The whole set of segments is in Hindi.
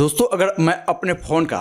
दोस्तों अगर मैं अपने फ़ोन का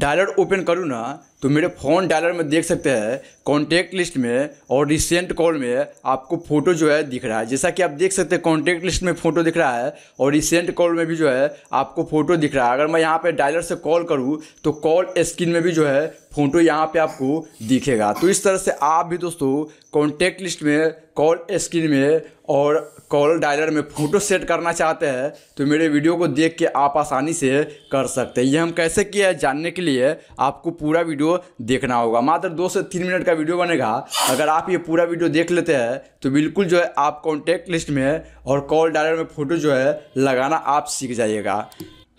डायलर ओपन करूँ ना तो मेरे फ़ोन डायलर में देख सकते हैं कॉन्टैक्ट लिस्ट में और रिसेंट कॉल में आपको फ़ोटो जो है दिख रहा है जैसा कि आप देख सकते हैं कॉन्टैक्ट लिस्ट में फ़ोटो दिख रहा है और रिसेंट कॉल में भी जो है आपको फ़ोटो दिख रहा है अगर मैं यहाँ पे डायलर से कॉल करूँ तो कॉल स्क्रीन में भी जो है फ़ोटो यहाँ पर आपको दिखेगा तो इस तरह से आप भी दोस्तों कॉन्टैक्ट लिस्ट में कॉल स्क्रीन में और कॉल डायलर में फ़ोटो सेट करना चाहते हैं तो मेरे वीडियो को देख के आप आसानी से कर सकते हैं ये हम कैसे किया है जानने के लिए आपको पूरा वीडियो वीडियो देखना होगा मात्र दो से तीन मिनट का वीडियो बनेगा अगर आप ये पूरा वीडियो देख लेते हैं तो बिल्कुल जो है आप कॉन्टैक्ट लिस्ट में और कॉल डायलर में फ़ोटो जो है लगाना आप सीख जाइएगा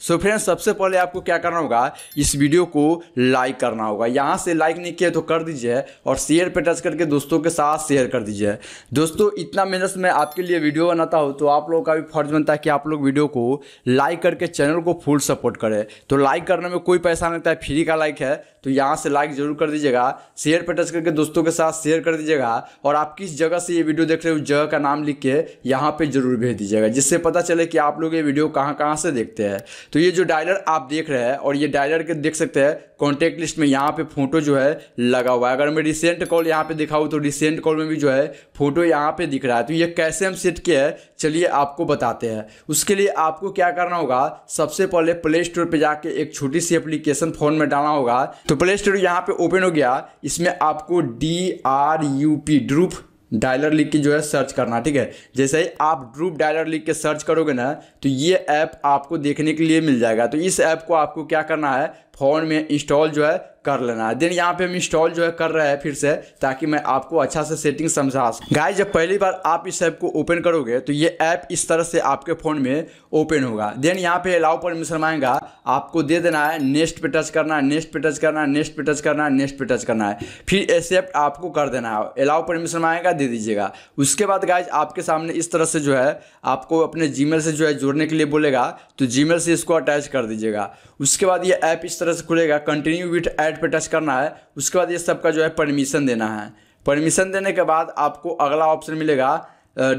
सो फ्रेंड्स सबसे पहले आपको क्या करना होगा इस वीडियो को लाइक करना होगा यहाँ से लाइक नहीं किया तो कर दीजिए और शेयर पे टच करके दोस्तों के साथ शेयर कर दीजिए दोस्तों इतना मेहनत मैं आपके लिए वीडियो बनाता हूँ तो आप लोगों का भी फर्ज बनता है कि आप लोग वीडियो को लाइक करके चैनल को फुल सपोर्ट करें तो लाइक करने में कोई पैसा नहीं लगता है फ्री का लाइक है तो यहाँ से लाइक जरूर कर दीजिएगा शेयर पे टच करके दोस्तों के साथ शेयर कर दीजिएगा और आप किस जगह से ये वीडियो देख रहे हो उस जगह का नाम लिख के यहाँ पर जरूर भेज दीजिएगा जिससे पता चले कि आप लोग ये वीडियो कहाँ कहाँ से देखते हैं तो ये जो डायलर आप देख रहे हैं और ये डायलर के देख सकते हैं कॉन्टैक्ट लिस्ट में यहाँ पे फोटो जो है लगा हुआ है अगर मैं रिसेंट कॉल यहाँ पे दिखाऊँ तो रिसेंट कॉल में भी जो है फोटो यहाँ पे दिख रहा है तो ये कैसे हम सेट किया है चलिए आपको बताते हैं उसके लिए आपको क्या करना होगा सबसे पहले प्ले स्टोर पर जाके एक छोटी सी एप्लीकेशन फ़ोन में डालना होगा तो प्ले स्टोर यहाँ पर ओपन हो गया इसमें आपको D R U P Drupe dialer लिख के जो है सर्च करना ठीक है जैसे ही आप ड्रूप डायलर लिख के सर्च करोगे ना तो ये ऐप आपको देखने के लिए मिल जाएगा तो इस ऐप को आपको क्या करना है फ़ोन में इंस्टॉल जो है कर लेना है देन यहाँ पे हम इंस्टॉल जो है कर रहे हैं फिर से ताकि मैं आपको अच्छा से सेटिंग समझा सकूँ गाय जब पहली बार आप इस ऐप को ओपन करोगे तो ये ऐप इस तरह से आपके फ़ोन में ओपन होगा देन यहाँ पे अलाउ परमिशन मांगेगा आपको दे देना है नेक्स्ट पे टच करना है नेक्स्ट पे टच करना है नेक्स्ट पे टच करना है नेक्स्ट पे टच करना है फिर एक्सेप्ट आपको कर देना है अलाउ परमिशन मांगेगा दे दीजिएगा उसके बाद गाय आपके सामने इस तरह से जो है आपको अपने जीमेल से जो है जोड़ने के लिए बोलेगा तो जीमेल से इसको अटैच कर दीजिएगा उसके बाद ये ऐप इस तरह तरह से खुलेगा कंटिन्यू विथ ऐड पर टच करना है उसके बाद ये सबका जो है परमिशन देना है परमिशन देने के बाद आपको अगला ऑप्शन मिलेगा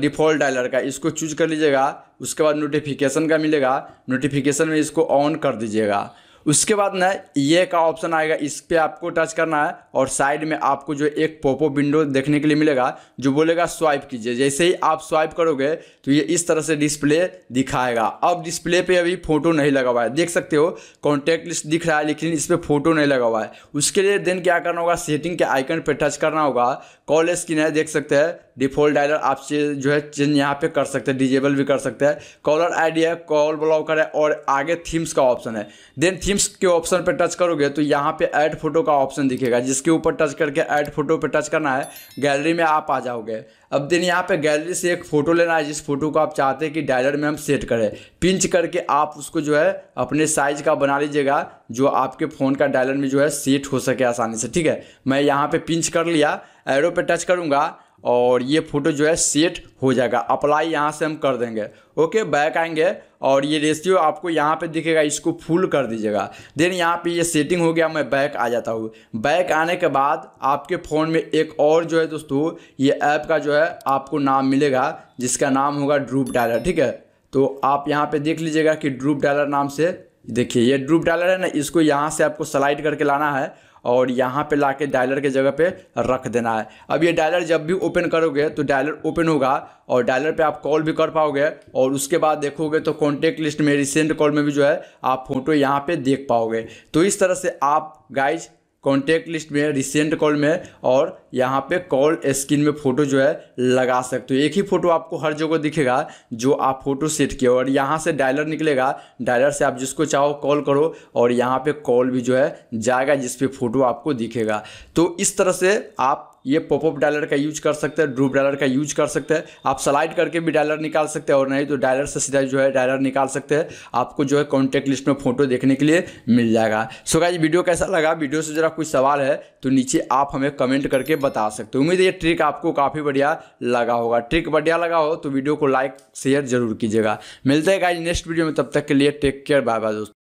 डिफ़ॉल्ट डायलर का इसको चूज कर लीजिएगा उसके बाद नोटिफिकेशन का मिलेगा नोटिफिकेशन में इसको ऑन कर दीजिएगा उसके बाद ना ये का ऑप्शन आएगा इस पर आपको टच करना है और साइड में आपको जो एक पोपो विंडो देखने के लिए मिलेगा जो बोलेगा स्वाइप कीजिए जैसे ही आप स्वाइप करोगे तो ये इस तरह से डिस्प्ले दिखाएगा अब डिस्प्ले पे अभी फोटो नहीं लगा हुआ है देख सकते हो कॉन्टैक्ट लिस्ट दिख रहा है लेकिन इस पर फोटो नहीं लगा हुआ है उसके लिए देन क्या करना होगा सेटिंग के आइकन पर टच करना होगा कॉल स्क्रीन है देख सकते हैं डिफॉल्ट डायलर आप जो है चेंज यहाँ पे कर सकते हैं डिजेबल भी कर सकते हैं कॉलर आईडी है कॉल ब्लॉकर है और आगे थीम्स का ऑप्शन है देन गिम्स के ऑप्शन पर टच करोगे तो यहाँ पे ऐड फोटो का ऑप्शन दिखेगा जिसके ऊपर टच करके ऐड फोटो पे टच करना है गैलरी में आप आ जाओगे अब दिन यहाँ पे गैलरी से एक फ़ोटो लेना है जिस फोटो को आप चाहते हैं कि डायलर में हम सेट करें पिंच करके आप उसको जो है अपने साइज़ का बना लीजिएगा जो आपके फ़ोन का डायलर में जो है सेट हो सके आसानी से ठीक है मैं यहाँ पर पिंच कर लिया एरो पर टच करूँगा और ये फ़ोटो जो है सेट हो जाएगा अप्लाई यहाँ से हम कर देंगे ओके बैक आएंगे और ये रेशियो आपको यहाँ पे दिखेगा इसको फुल कर दीजिएगा देन यहाँ पे ये सेटिंग हो गया मैं बैक आ जाता हूँ बैक आने के बाद आपके फ़ोन में एक और जो है दोस्तों ये ऐप का जो है आपको नाम मिलेगा जिसका नाम होगा ड्रूप डायलर ठीक है तो आप यहाँ पर देख लीजिएगा कि ड्रूप डायलर नाम से देखिए ये ड्रूप डायलर है ना इसको यहाँ से आपको स्लाइड करके लाना है और यहाँ पे लाके डायलर के जगह पे रख देना है अब ये डायलर जब भी ओपन करोगे तो डायलर ओपन होगा और डायलर पे आप कॉल भी कर पाओगे और उसके बाद देखोगे तो कॉन्टेक्ट लिस्ट में रिसेंट कॉल में भी जो है आप फोटो यहाँ पे देख पाओगे तो इस तरह से आप गाइज कॉन्टैक्ट लिस्ट में रिसेंट कॉल में और यहाँ पे कॉल स्क्रीन में फ़ोटो जो है लगा सकते हो एक ही फ़ोटो आपको हर जगह दिखेगा जो आप फ़ोटो सेट किए और यहाँ से डायलर निकलेगा डायलर से आप जिसको चाहो कॉल करो और यहाँ पे कॉल भी जो है जाएगा जिस पे फ़ोटो आपको दिखेगा तो इस तरह से आप ये पॉपअप डायलर का यूज कर सकते हैं ड्रूप डायलर का यूज कर सकते हैं आप स्लाइड करके भी डायलर निकाल सकते हैं और नहीं तो डायलर से सीधा जो है डायलर निकाल सकते हैं आपको जो है कॉन्टैक्ट लिस्ट में फोटो देखने के लिए मिल जाएगा सो गाइज वीडियो कैसा लगा वीडियो से जरा कोई सवाल है तो नीचे आप हमें कमेंट करके बता सकते हो उम्मीद है ये ट्रिक आपको काफ़ी बढ़िया लगा होगा ट्रिक बढ़िया लगा हो तो वीडियो को लाइक शेयर जरूर कीजिएगा मिलते हैं गाइज नेक्स्ट वीडियो में तब तक के लिए टेक केयर बाय बाय दोस्तों